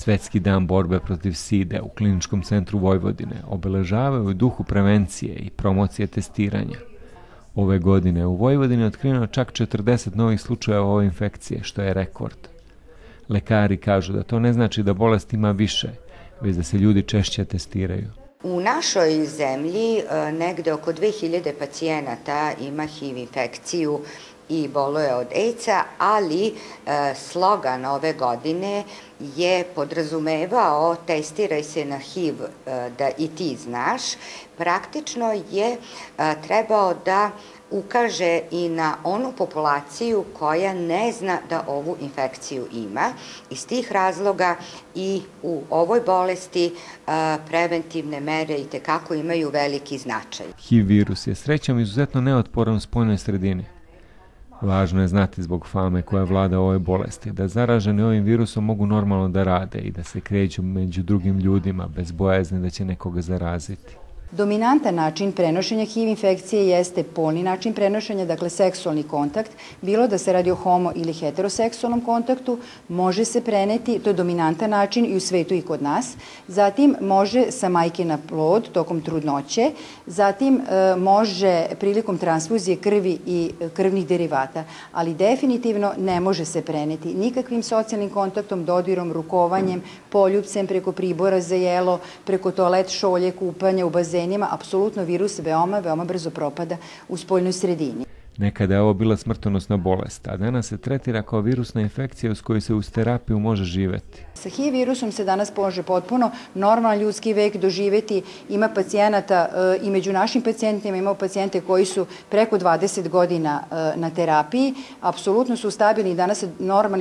Svetski dan borbe protiv SIDE u Kliničkom centru Vojvodine obeležavaju u duhu prevencije i promocije testiranja. Ove godine u Vojvodini je čak 40 novih slučajeva ove infekcije, što je rekord. Lekari kažu da to ne znači da bolest ima više, već da se ljudi češće testiraju. U našoj zemlji e, negde oko 2000 pacijenata ima HIV infekciju i boluje od AIDS-a, ali e, slogan ove godine je podrazumevao testiraj se na HIV e, da i ti znaš, praktično je e, trebao da ukaže i na onu populaciju koja ne zna da ovu infekciju ima. Iz tih razloga i u ovoj bolesti e, preventivne mere i tekako imaju veliki značaj. HIV virus je srećom izuzetno neotporan u spoljnoj sredini. Važno je znati zbog fame koja vlada ove bolesti, da zaraženi ovim virusom mogu normalno da rade i da se kreću među drugim ljudima bez bojazni da će nekoga zaraziti. Dominantan način prenošenja HIV infekcije jeste polni način prenošenja, dakle seksualni kontakt, bilo da se radi o homo ili heteroseksualnom kontaktu, može se preneti, to je dominantan način i u svetu i kod nas. Zatim može sa majke na plod tokom trudnoće, zatim e, može prilikom transfuzije krvi i krvnih derivata, ali definitivno ne može se preneti nikakvim socijalnim kontaktom, dodirom, rukovanjem, poljupcem preko pribora za jelo, preko toalet šolje, kupanja u bazenu, bazenima, apsolutno virus veoma, veoma brzo propada u spoljnoj sredini. Nekada je ovo bila smrtonosna bolest, a danas se tretira kao virusna infekcija s kojoj se uz terapiju može živeti. Sa HIV virusom se danas može potpuno normalan ljudski vek doživeti. Ima pacijenata e, i među našim pacijentima ima pacijente koji su preko 20 godina e, na terapiji. Apsolutno su stabilni i danas se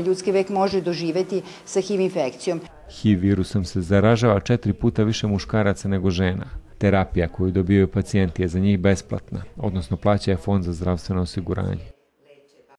ljudski vek može doživeti sa HIV infekcijom. HIV virusom se zaražava četiri puta više muškaraca nego žena. Terapija koju dobijaju pacijenti je za njih besplatna, odnosno plaća je fond za zdravstveno osiguranje.